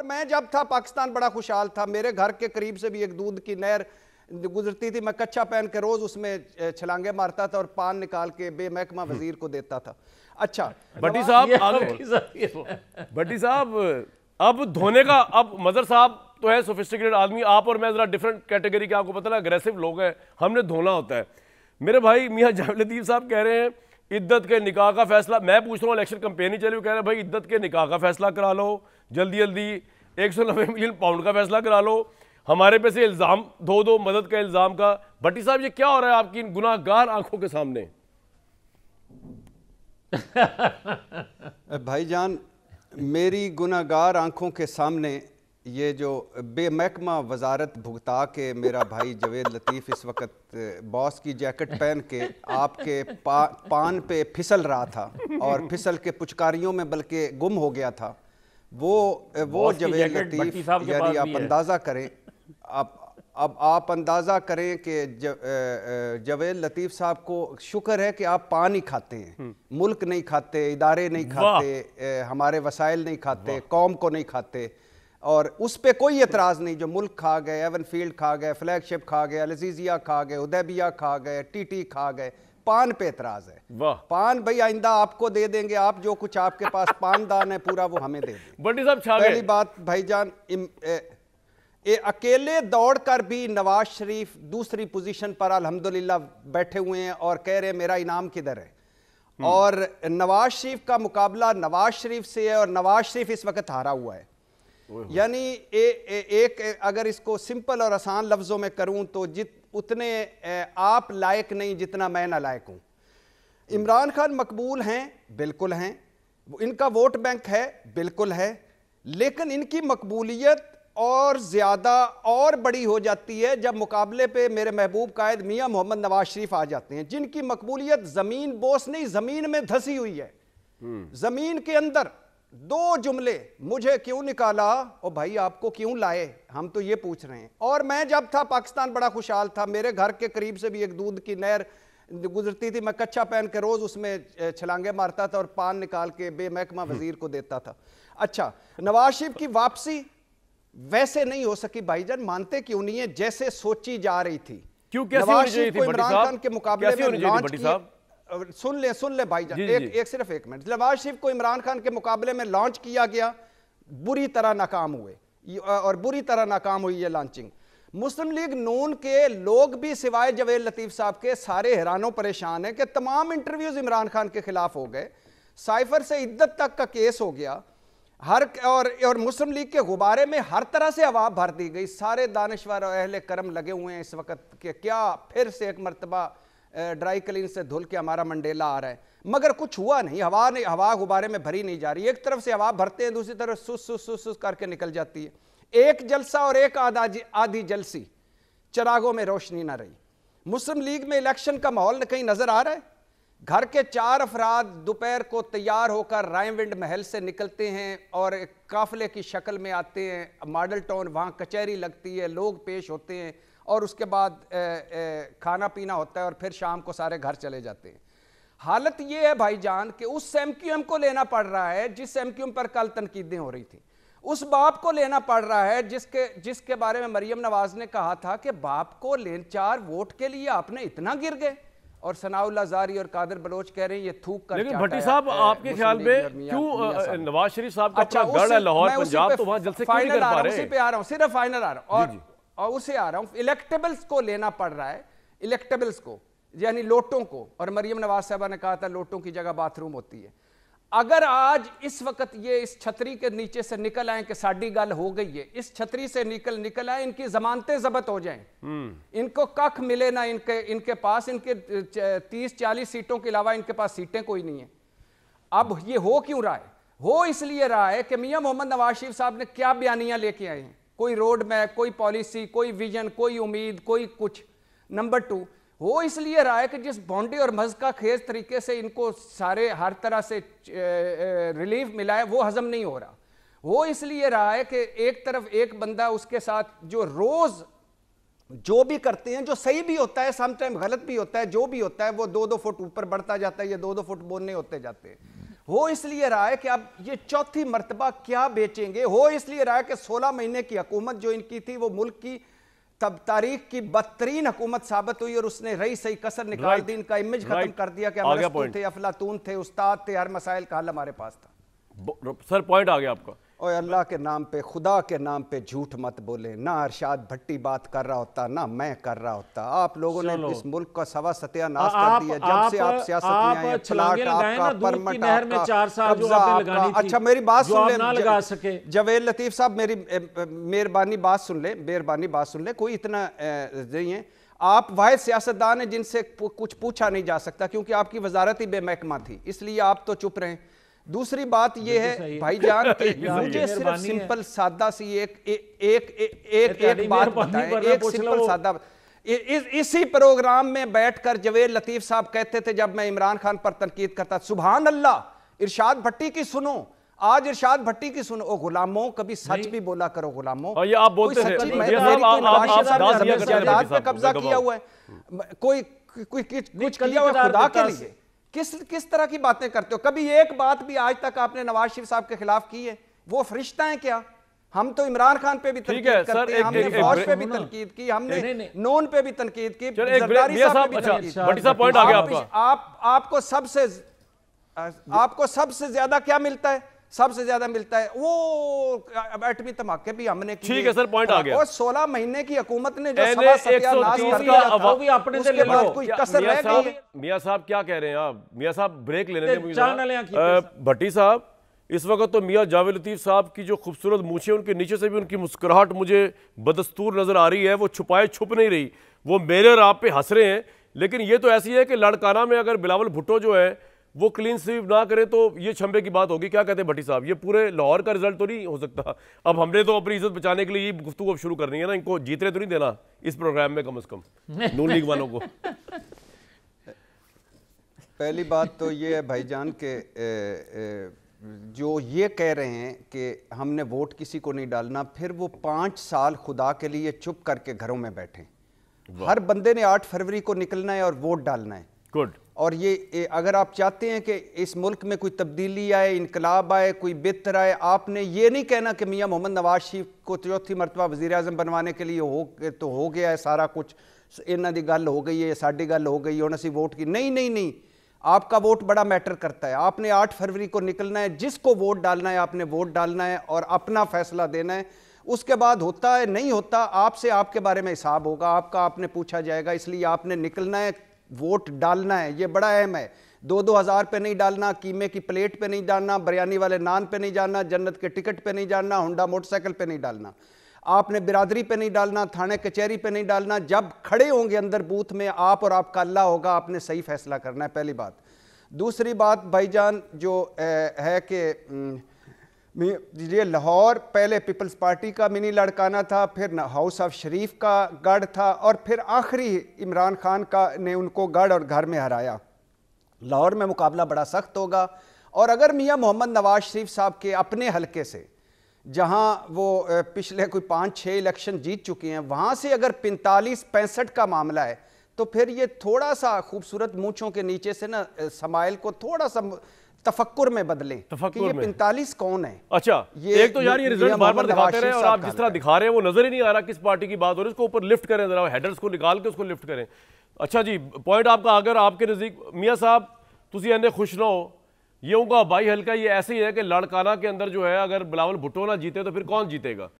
और मैं जब था पाकिस्तान बड़ा खुशहाल था मेरे घर के करीब से भी एक दूध की नहर गुजरती थी मैं कच्चा पहन के रोज उसमें छलांगे मारता था और पान निकाल के बेमहकमा हम्म। वजीर को देता था अच्छा भट्टी साहब भट्टी साहब अब धोने का अब मदर साहब तो है सोफिस्टिकेटेड आदमी आप और मैं जरा डिफरेंट कैटेगरी के आपको पता ना अग्रेसिव लोग हैं हमने धोना होता है मेरे भाई मियाँ जावलदीप साहब कह रहे हैं इद्दत के निकाह का फैसला मैं पूछ रहा हूँ इलेक्शन कंपेन ही चल रही कह रहे हैं भाई इद्दत के निकाह का फैसला करा लो जल्दी जल्दी एक सौ नब्बे मिलियन पाउंड का फैसला करा लो हमारे पे से इल्ज़ाम दो दो मदद का इल्ज़ाम का भट्टी साहब ये क्या हो रहा है आपकी इन गुनाहगार आंखों के सामने जान मेरी गुनागार आंखों के सामने ये जो बेमहकमा वजारत भुगता के मेरा भाई जवेद लतीफ़ इस वक्त बॉस की जैकेट पहन के आपके पा, पान पे फिसल रहा था और फिसल के पुचकारियों में बल्कि गुम हो गया था वो वो जवेद लतीफ यानी आप अंदाज़ा करें आप अब आप अंदाज़ा करें कि जवेद लतीफ़ साहब को शुक्र है कि आप पान ही खाते हैं हम्म। मुल्क नहीं खाते इदारे नहीं खाते हमारे वसाइल नहीं खाते कौम को नहीं खाते और उस पर कोई एतराज़ नहीं जो मुल्क खा गए एवन फील्ड खा गए फ्लैगशिप खा गए अलजीजिया खा गए उदैबिया खा गए टीटी खा गए पान पे एतराज है वाह पान भाई आइंदा आपको दे देंगे आप जो कुछ आपके पास पान दान है पूरा वो हमें दे बंटी साहब पहली बात भाईजान ए, अकेले दौड़ कर भी नवाज शरीफ दूसरी पोजीशन पर अल्हम्दुलिल्लाह बैठे हुए हैं और कह रहे हैं मेरा इनाम किधर है हम्म। और नवाज शरीफ का मुकाबला नवाज शरीफ से है और नवाज शरीफ इस वक्त हारा हुआ है यानी एक अगर इसको सिंपल और आसान लफ्ज़ों में करूं तो जित उतने आप लायक नहीं जितना मैं ना लायक हूँ इमरान खान मकबूल हैं बिल्कुल हैं इनका वोट बैंक है बिल्कुल है लेकिन इनकी मकबूलियत और ज़्यादा और बड़ी हो जाती है जब मुकाबले पे मेरे महबूब कायद मियाँ मोहम्मद नवाज शरीफ आ जाते हैं जिनकी मकबूलियत ज़मीन बोस नहीं ज़मीन में धसी हुई है हम्म। ज़मीन के अंदर दो जुमले मुझे क्यों निकाला और भाई आपको क्यों लाए हम तो ये पूछ रहे हैं और मैं जब था पाकिस्तान बड़ा खुशहाल था मेरे घर के करीब से भी एक दूध की नहर गुजरती थी मैं कच्चा पहन के रोज़ उसमें छलांगे मारता था और पान निकाल के बेमहकमा हम्म। वजीर को देता था अच्छा नवाज शरीफ की वापसी वैसे नहीं हो सकी भाईजान मानते क्यों नहीं है जैसे सोची जा रही थी क्यों नवाज शरीफ को इमरान खान के मुकाबले में लॉन्च किया सुन ले सुन ले भाई जान एक, एक सिर्फ एक मिनट नवाज शरीफ को इमरान खान के मुकाबले में लॉन्च किया गया बुरी तरह नाकाम हुए और बुरी तरह नाकाम हुई है लॉन्चिंग मुस्लिम लीग नून के लोग भी सिवाय जवेद लतीफ़ साहब के सारे हैरानों परेशान हैं कि तमाम इंटरव्यूज़ इमरान खान के ख़िलाफ़ हो गए साइफर से इद्दत तक का केस हो गया हर और और मुस्लिम लीग के गुब्बारे में हर तरह से हवा भर दी गई सारे दानश्वर और अहले करम लगे हुए हैं इस वक्त के क्या फिर से एक मरतबा ड्राई क्लीन से धुल के हमारा मंडेला आ रहा है मगर कुछ हुआ नहीं हवा नहीं हवा गुब्बारे में भरी नहीं जा रही एक तरफ से हवा भरते हैं दूसरी तरफ सुस सुस सुस सुस करके निकल जाती है एक जलसा और एक आधा आधी जलसी चरागों में रोशनी ना रही मुस्लिम लीग में इलेक्शन का माहौल कहीं नजर आ रहा है घर के चार अफराद दोपहर को तैयार होकर रायविंड महल से निकलते हैं और काफिले की शक्ल में आते हैं मॉडल टाउन वहाँ कचहरी लगती है लोग पेश होते हैं और उसके बाद ए, ए, खाना पीना होता है और फिर शाम को सारे घर चले जाते हैं हालत ये है भाईजान कि उस एम को लेना पड़ रहा है जिस एम पर कल तनकीदें हो रही थी उस बाप को लेना पड़ रहा है जिसके जिसके बारे में मरियम नवाज ने कहा था कि बाप को ले चार वोट के लिए आपने इतना गिर गए और सनाउल्ला जारी और कादर बलोच कह रहे हैं ये थूक कर लेकिन भट्टी साहब आपके ख्याल में क्यों नवाज शरीफ साहब का अच्छा, गढ़ है लाहौर पंजाब तो वहां जलसे क्यों नहीं कर पा रहे हैं सिर्फ फाइनल आ रहा हूं और और उसे आ रहा हूं इलेक्टेबल्स को लेना पड़ रहा है इलेक्टेबल्स को यानी लोटों को और मरियम नवाज साहबा ने कहा था लोटों की जगह बाथरूम होती है अगर आज इस वक्त ये इस छतरी के नीचे से निकल आए कि साड़ी गल हो गई है इस छतरी से निकल निकल आए इनकी जमानतें जबत हो जाएं हम्म। इनको कख मिले ना इनके इनके पास इनके तीस चालीस सीटों के अलावा इनके पास सीटें कोई नहीं है अब ये हो क्यों रहा है हो इसलिए रहा है कि मियां मोहम्मद नवाज शरीफ साहब ने क्या बयानियां लेके आए हैं कोई रोड मैप कोई पॉलिसी कोई विजन कोई उम्मीद कोई कुछ नंबर टू वो इसलिए रहा है कि जिस बाउंड्री और मज का खेज तरीके से इनको सारे हर तरह से रिलीफ मिला है वो हजम नहीं हो रहा वो इसलिए रहा है कि एक तरफ एक बंदा उसके साथ जो रोज जो भी करते हैं जो सही भी होता है समटाइम गलत भी होता है जो भी होता है वो दो दो फुट ऊपर बढ़ता जाता है या दो दो फुट बोलने होते जाते हैं हो इसलिए रहा है कि अब ये चौथी मरतबा क्या बेचेंगे हो इसलिए रहा है कि 16 महीने की हकूमत जो इनकी थी वो मुल्क की तब तारीख की बदतरीन हकूमत साबित हुई और उसने रही सही कसर निकाल right. दी इनका इमेज खत्म कर दिया कि थे अफलातून थे उस्ताद थे हर मसाइल का हल हमारे पास था सर पॉइंट आ गया आपका और अल्लाह के नाम पे खुदा के नाम पे झूठ मत बोले ना अरशाद भट्टी बात कर रहा होता ना मैं कर रहा होता आप लोगों ने इस मुल्क का सवा सत्यानाश कर दिया जब से आप सियासत में आए अच्छा मेरी बात सुन ले जवेद लतीफ साहब मेरी मेहरबानी बात सुन ले मेहरबानी बात सुन ले कोई इतना नहीं है आप वह सियासतदान है जिनसे कुछ पूछा नहीं जा सकता क्योंकि आपकी वजारत ही बेमहकमा थी इसलिए आप तो चुप रहे दूसरी बात यह है भाईजान कि मुझे सिर्फ सिंपल सादा सी एक एक एक एक, बात बताएं एक सिंपल सादा इस इसी प्रोग्राम में बैठकर जवेद लतीफ साहब कहते थे जब मैं इमरान खान पर तनकीद करता सुबहान अल्लाह इरशाद भट्टी की सुनो आज इरशाद भट्टी की सुनो गुलामों कभी सच भी बोला करो गुलामों हाँ, ये आप बोलते कब्जा किया हुआ है कोई कुछ किया हुआ खुदा के लिए किस किस तरह की बातें करते हो कभी एक बात भी आज तक आपने नवाज शरीफ साहब के खिलाफ की है वो फरिश्ता है क्या हम तो इमरान खान पे भी तनकीद करते सर, एक, हमने फौज पे भी तनकीद की हमने नोन पे भी तनकीद की साहब पॉइंट अच्छा, आ गया आपका आप आपको सबसे आपको सबसे ज्यादा क्या मिलता है सबसे ज्यादा मिलता है वो एटमी धमाके भी हमने ठीक है सर पॉइंट आ गया और सोलह महीने की हकूमत ने जो मियाँ साहब क्या कह रहे हैं आप मियाँ साहब ब्रेक लेने भट्टी साहब इस वक्त तो मियाँ जावेद लतीफ़ साहब की जो खूबसूरत मूछें उनके नीचे से भी उनकी मुस्कुराहट मुझे बदस्तूर नज़र आ रही है वो छुपाए छुप नहीं रही वो मेरे और आप पे हंस रहे हैं लेकिन ये तो ऐसी है कि लड़काना में अगर बिलावल भुट्टो जो है वो क्लीन स्वीप ना करे तो ये छंबे की बात होगी क्या कहते हैं भट्टी साहब ये पूरे लाहौर का रिजल्ट तो नहीं हो सकता अब हमने तो अपनी इज्जत बचाने के लिए ये गुफ्तु अब शुरू करनी है ना इनको जीतने तो नहीं देना इस प्रोग्राम में कम अज कम नून लीग वालों को पहली बात तो ये है भाईजान के ए, ए, जो ये कह रहे हैं कि हमने वोट किसी को नहीं डालना फिर वो पांच साल खुदा के लिए चुप करके घरों में बैठे हर बंदे ने आठ फरवरी को निकलना है और वोट डालना है गुड और ये अगर आप चाहते हैं कि इस मुल्क में कोई तब्दीली आए इनकलाब आए कोई बेहतर आए आपने ये नहीं कहना कि मियाँ मोहम्मद नवाज शरीफ को चौथी मरतबा वज़ी अजम बनवाने के लिए हो तो हो गया है सारा कुछ इन्हों की गल हो गई है साड़ी गल हो गई हूँ असी वोट की नहीं नहीं नहीं आपका वोट बड़ा मैटर करता है आपने आठ फरवरी को निकलना है जिसको वोट डालना है आपने वोट डालना है और अपना फैसला देना है उसके बाद होता है नहीं होता आपसे आपके बारे में हिसाब होगा आपका आपने पूछा जाएगा इसलिए आपने निकलना है वोट डालना है ये बड़ा अहम है दो दो हज़ार पे नहीं डालना कीमे की प्लेट पे नहीं डालना बिरयानी वाले नान पे नहीं जाना जन्नत के टिकट पे नहीं जाना होंडा मोटरसाइकिल पे नहीं डालना आपने बिरादरी पे नहीं डालना थाने कचहरी पे नहीं डालना जब खड़े होंगे अंदर बूथ में आप और आपका अल्लाह होगा आपने सही फैसला करना है पहली बात दूसरी बात भाईजान जो है कि ये लाहौर पहले पीपल्स पार्टी का मिनी लड़काना था फिर हाउस ऑफ शरीफ का गढ़ था और फिर आखिरी इमरान खान का ने उनको गढ़ और घर में हराया लाहौर में मुकाबला बड़ा सख्त होगा और अगर मियाँ मोहम्मद नवाज शरीफ साहब के अपने हलके से जहाँ वो पिछले कोई पाँच छः इलेक्शन जीत चुके हैं वहाँ से अगर पैंतालीस पैंसठ का मामला है तो फिर ये थोड़ा सा खूबसूरत मूँछों के नीचे से ना समाइल को थोड़ा सा तफक्कुर में बदले तफक्कुर ये पैंतालीस कौन है अच्छा ये एक तो यार ये रिजल्ट बार बार दिखाते रहे और आप जिस तरह दिखा रहे हैं वो नजर ही नहीं आ रहा किस पार्टी की बात हो रही है उसको ऊपर लिफ्ट करें जरा हेडर्स को निकाल के उसको लिफ्ट करें अच्छा जी पॉइंट आपका अगर आपके नज़दीक मियाँ साहब तुम इन्हें खुश ना हो ये उनका हवाई हल्का ये ऐसे ही है कि लड़काना के अंदर जो है अगर बिलावल भुट्टो ना जीते तो फिर कौन जीतेगा